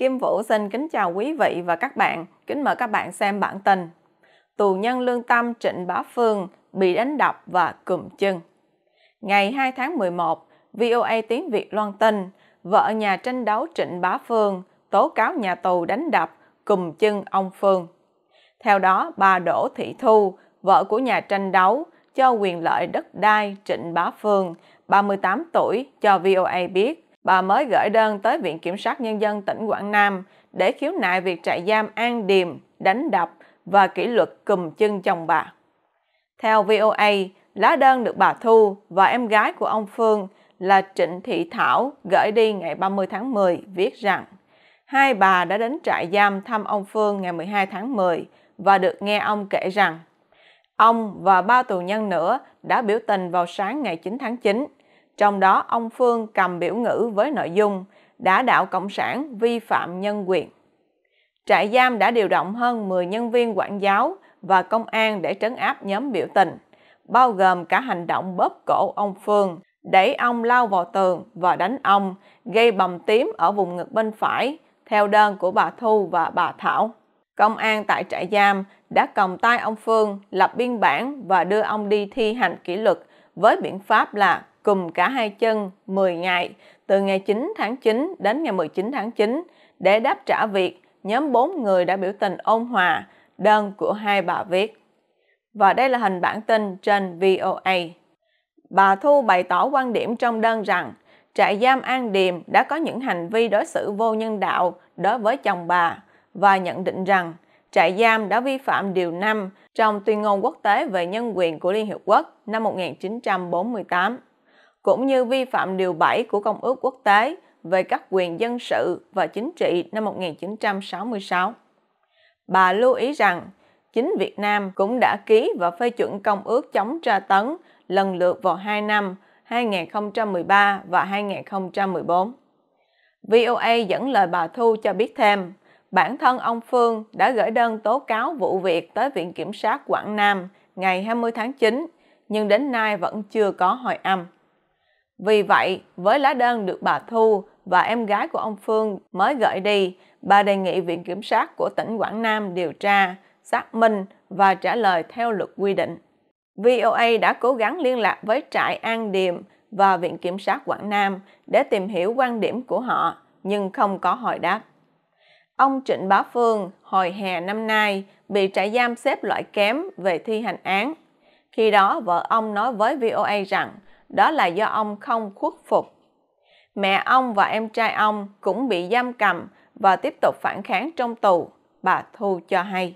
Kim Vũ xin kính chào quý vị và các bạn. Kính mời các bạn xem bản tin. Tù nhân lương tâm Trịnh Bá Phương bị đánh đập và cùm chân. Ngày 2 tháng 11, VOA tiếng Việt loan tin, vợ nhà tranh đấu Trịnh Bá Phương tố cáo nhà tù đánh đập, cùm chân ông Phương. Theo đó, bà Đỗ Thị Thu, vợ của nhà tranh đấu, cho quyền lợi đất đai Trịnh Bá Phương, 38 tuổi, cho VOA biết bà mới gửi đơn tới Viện Kiểm sát Nhân dân tỉnh Quảng Nam để khiếu nại việc trại giam An Điềm đánh đập và kỷ luật cùm chân chồng bà. Theo VOA, lá đơn được bà Thu và em gái của ông Phương là Trịnh Thị Thảo gửi đi ngày 30 tháng 10 viết rằng hai bà đã đến trại giam thăm ông Phương ngày 12 tháng 10 và được nghe ông kể rằng ông và ba tù nhân nữa đã biểu tình vào sáng ngày 9 tháng 9 trong đó, ông Phương cầm biểu ngữ với nội dung đã đạo Cộng sản vi phạm nhân quyền. Trại giam đã điều động hơn 10 nhân viên quản giáo và công an để trấn áp nhóm biểu tình, bao gồm cả hành động bóp cổ ông Phương, đẩy ông lao vào tường và đánh ông, gây bầm tím ở vùng ngực bên phải, theo đơn của bà Thu và bà Thảo. Công an tại trại giam đã còng tay ông Phương, lập biên bản và đưa ông đi thi hành kỷ luật với biện pháp là cùng cả hai chân 10 ngày từ ngày 9 tháng 9 đến ngày 19 tháng 9 để đáp trả việc nhóm 4 người đã biểu tình ôn hòa, đơn của hai bà viết. Và đây là hình bản tin trên VOA. Bà Thu bày tỏ quan điểm trong đơn rằng trại giam An Điềm đã có những hành vi đối xử vô nhân đạo đối với chồng bà và nhận định rằng trại giam đã vi phạm Điều 5 trong Tuyên ngôn quốc tế về nhân quyền của Liên Hiệp Quốc năm 1948 cũng như vi phạm Điều 7 của Công ước Quốc tế về các quyền dân sự và chính trị năm 1966. Bà lưu ý rằng, chính Việt Nam cũng đã ký và phê chuẩn Công ước chống tra tấn lần lượt vào hai năm 2013 và 2014. VOA dẫn lời bà Thu cho biết thêm, bản thân ông Phương đã gửi đơn tố cáo vụ việc tới Viện Kiểm sát Quảng Nam ngày 20 tháng 9, nhưng đến nay vẫn chưa có hồi âm. Vì vậy, với lá đơn được bà Thu và em gái của ông Phương mới gửi đi, bà đề nghị Viện Kiểm sát của tỉnh Quảng Nam điều tra, xác minh và trả lời theo luật quy định. VOA đã cố gắng liên lạc với trại An Điềm và Viện Kiểm sát Quảng Nam để tìm hiểu quan điểm của họ, nhưng không có hồi đáp. Ông Trịnh Bá Phương hồi hè năm nay bị trại giam xếp loại kém về thi hành án. Khi đó, vợ ông nói với VOA rằng đó là do ông không khuất phục. Mẹ ông và em trai ông cũng bị giam cầm và tiếp tục phản kháng trong tù, bà Thu cho hay.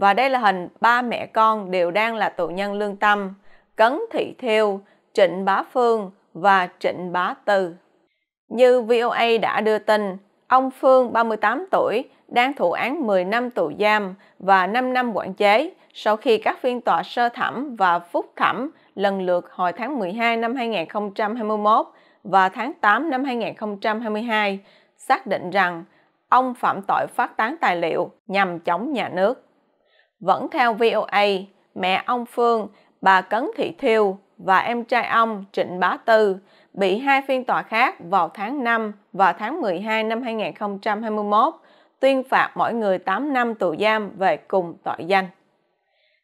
Và đây là hình ba mẹ con đều đang là tù nhân lương tâm, Cấn Thị Thiêu, Trịnh Bá Phương và Trịnh Bá Tư. Như VOA đã đưa tin, ông Phương 38 tuổi đang thụ án 10 năm tù giam và 5 năm quản chế sau khi các phiên tòa sơ thẩm và phúc thẩm lần lượt hồi tháng 12 năm 2021 và tháng 8 năm 2022 xác định rằng ông phạm tội phát tán tài liệu nhằm chống nhà nước. Vẫn theo VOA, mẹ ông Phương, bà Cấn Thị Thiêu và em trai ông Trịnh Bá Tư bị hai phiên tòa khác vào tháng 5 và tháng 12 năm 2021 tuyên phạt mỗi người 8 năm tù giam về cùng tội danh.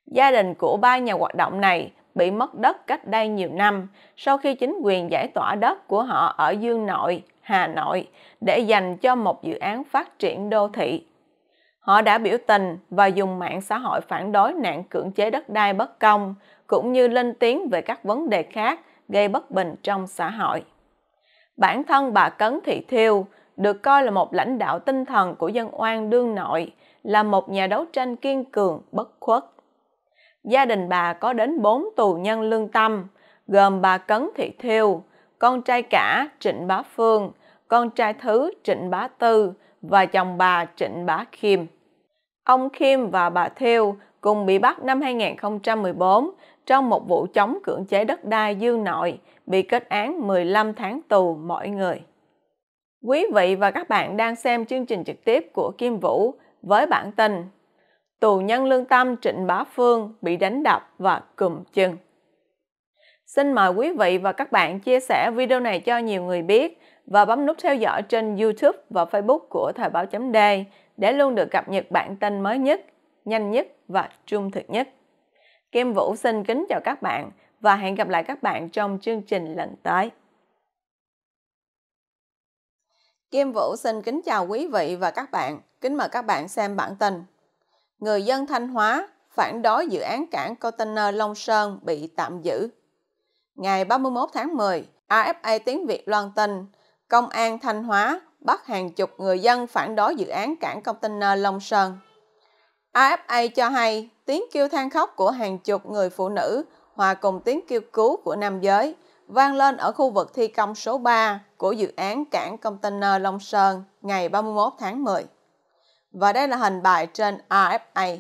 Gia đình của ba nhà hoạt động này bị mất đất cách đây nhiều năm sau khi chính quyền giải tỏa đất của họ ở Dương Nội, Hà Nội để dành cho một dự án phát triển đô thị. Họ đã biểu tình và dùng mạng xã hội phản đối nạn cưỡng chế đất đai bất công, cũng như lên tiếng về các vấn đề khác gây bất bình trong xã hội. Bản thân bà Cấn Thị Thiêu được coi là một lãnh đạo tinh thần của dân oan đương nội, là một nhà đấu tranh kiên cường, bất khuất gia đình bà có đến bốn tù nhân lương tâm, gồm bà Cấn Thị Thiêu, con trai cả Trịnh Bá Phương, con trai thứ Trịnh Bá Tư và chồng bà Trịnh Bá Khiêm. Ông Khiêm và bà Thiêu cùng bị bắt năm 2014 trong một vụ chống cưỡng chế đất đai dương nội, bị kết án 15 tháng tù mỗi người. Quý vị và các bạn đang xem chương trình trực tiếp của Kim Vũ với bản tin tù nhân lương tâm Trịnh Bá Phương bị đánh đập và cùm chân. Xin mời quý vị và các bạn chia sẻ video này cho nhiều người biết và bấm nút theo dõi trên YouTube và Facebook của Thời báo chấm D để luôn được cập nhật bản tin mới nhất, nhanh nhất và trung thực nhất. Kim Vũ xin kính chào các bạn và hẹn gặp lại các bạn trong chương trình lần tới. Kim Vũ xin kính chào quý vị và các bạn. Kính mời các bạn xem bản tin người dân Thanh Hóa phản đối dự án cảng container Long Sơn bị tạm giữ. Ngày 31 tháng 10, AFA Tiếng Việt loan tin, Công an Thanh Hóa bắt hàng chục người dân phản đối dự án cảng container Long Sơn. AFA cho hay tiếng kêu than khóc của hàng chục người phụ nữ hòa cùng tiếng kêu cứu của nam giới vang lên ở khu vực thi công số 3 của dự án cảng container Long Sơn ngày 31 tháng 10. Và đây là hình bài trên RFA.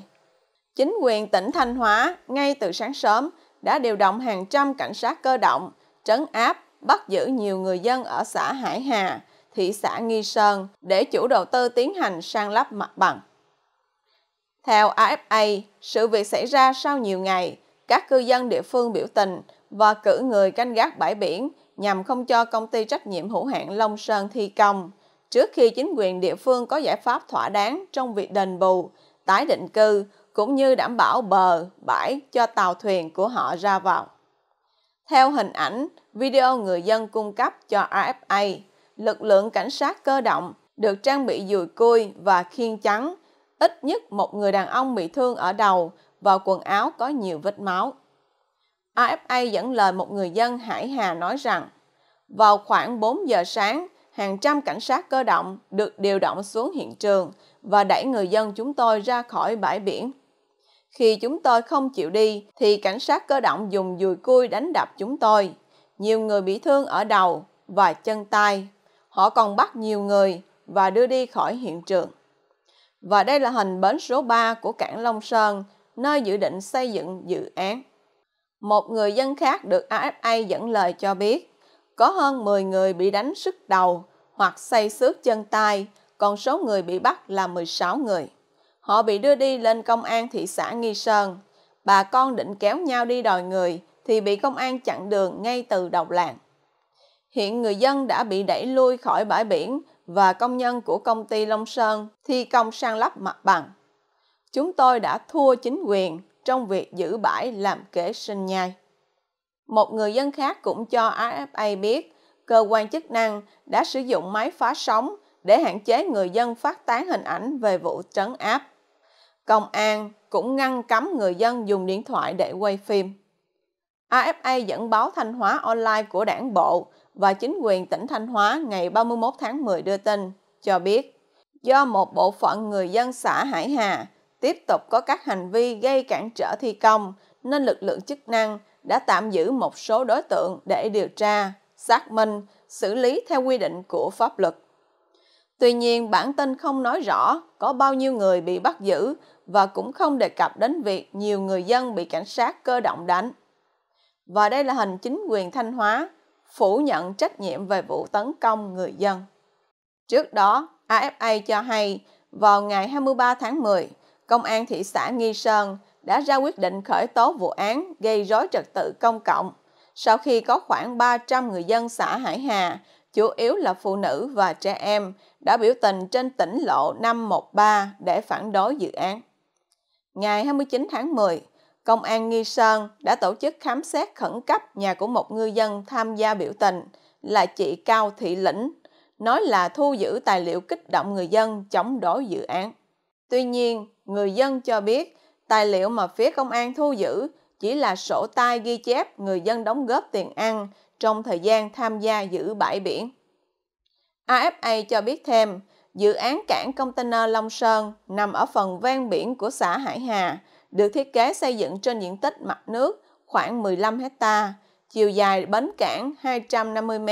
Chính quyền tỉnh Thanh Hóa ngay từ sáng sớm đã điều động hàng trăm cảnh sát cơ động, trấn áp, bắt giữ nhiều người dân ở xã Hải Hà, thị xã Nghi Sơn để chủ đầu tư tiến hành sang lắp mặt bằng. Theo AFA, sự việc xảy ra sau nhiều ngày, các cư dân địa phương biểu tình và cử người canh gác bãi biển nhằm không cho công ty trách nhiệm hữu hạn Long Sơn thi công trước khi chính quyền địa phương có giải pháp thỏa đáng trong việc đền bù, tái định cư cũng như đảm bảo bờ, bãi cho tàu thuyền của họ ra vào. Theo hình ảnh, video người dân cung cấp cho RFA, lực lượng cảnh sát cơ động được trang bị dùi cui và khiên trắng, ít nhất một người đàn ông bị thương ở đầu và quần áo có nhiều vết máu. RFA dẫn lời một người dân Hải Hà nói rằng, vào khoảng 4 giờ sáng, hàng trăm cảnh sát cơ động được điều động xuống hiện trường và đẩy người dân chúng tôi ra khỏi bãi biển. Khi chúng tôi không chịu đi thì cảnh sát cơ động dùng dùi cui đánh đập chúng tôi. Nhiều người bị thương ở đầu và chân tay. Họ còn bắt nhiều người và đưa đi khỏi hiện trường. Và đây là hình bến số 3 của cảng Long Sơn, nơi dự định xây dựng dự án. Một người dân khác được AFA dẫn lời cho biết, có hơn 10 người bị đánh sức đầu hoặc xây xước chân tay, còn số người bị bắt là 16 người. Họ bị đưa đi lên công an thị xã Nghi Sơn. Bà con định kéo nhau đi đòi người thì bị công an chặn đường ngay từ đầu làng. Hiện người dân đã bị đẩy lui khỏi bãi biển và công nhân của công ty Long Sơn thi công sang lắp mặt bằng. Chúng tôi đã thua chính quyền trong việc giữ bãi làm kế sinh nhai. Một người dân khác cũng cho AFA biết cơ quan chức năng đã sử dụng máy phá sóng để hạn chế người dân phát tán hình ảnh về vụ trấn áp. Công an cũng ngăn cấm người dân dùng điện thoại để quay phim. AFA dẫn báo Thanh Hóa Online của đảng bộ và chính quyền tỉnh Thanh Hóa ngày 31 tháng 10 đưa tin, cho biết do một bộ phận người dân xã Hải Hà tiếp tục có các hành vi gây cản trở thi công nên lực lượng chức năng đã tạm giữ một số đối tượng để điều tra, xác minh, xử lý theo quy định của pháp luật. Tuy nhiên, bản tin không nói rõ có bao nhiêu người bị bắt giữ và cũng không đề cập đến việc nhiều người dân bị cảnh sát cơ động đánh. Và đây là hình chính quyền Thanh Hóa phủ nhận trách nhiệm về vụ tấn công người dân. Trước đó, AFA cho hay vào ngày 23 tháng 10, Công an thị xã Nghi Sơn đã ra quyết định khởi tố vụ án gây rối trật tự công cộng sau khi có khoảng 300 người dân xã Hải Hà, chủ yếu là phụ nữ và trẻ em, đã biểu tình trên tỉnh lộ 513 để phản đối dự án. Ngày 29 tháng 10, Công an Nghi Sơn đã tổ chức khám xét khẩn cấp nhà của một ngư dân tham gia biểu tình là chị Cao Thị Lĩnh, nói là thu giữ tài liệu kích động người dân chống đối dự án. Tuy nhiên, người dân cho biết Tài liệu mà phía công an thu giữ chỉ là sổ tay ghi chép người dân đóng góp tiền ăn trong thời gian tham gia giữ bãi biển. AFA cho biết thêm, dự án cảng container Long Sơn nằm ở phần ven biển của xã Hải Hà, được thiết kế xây dựng trên diện tích mặt nước khoảng 15 hecta, chiều dài bến cảng 250 m,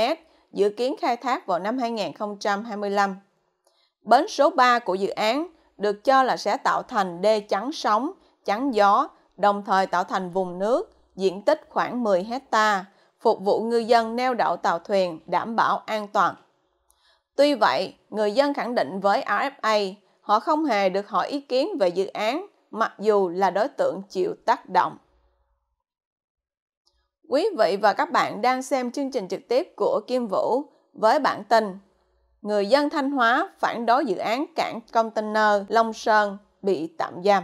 dự kiến khai thác vào năm 2025. Bến số 3 của dự án được cho là sẽ tạo thành đê chắn sóng chắn gió, đồng thời tạo thành vùng nước, diện tích khoảng 10 hecta, phục vụ ngư dân neo đậu tàu thuyền đảm bảo an toàn. Tuy vậy, người dân khẳng định với RFA, họ không hề được hỏi ý kiến về dự án, mặc dù là đối tượng chịu tác động. Quý vị và các bạn đang xem chương trình trực tiếp của Kim Vũ với bản tin Người dân Thanh Hóa phản đối dự án cảng container Long Sơn bị tạm giam.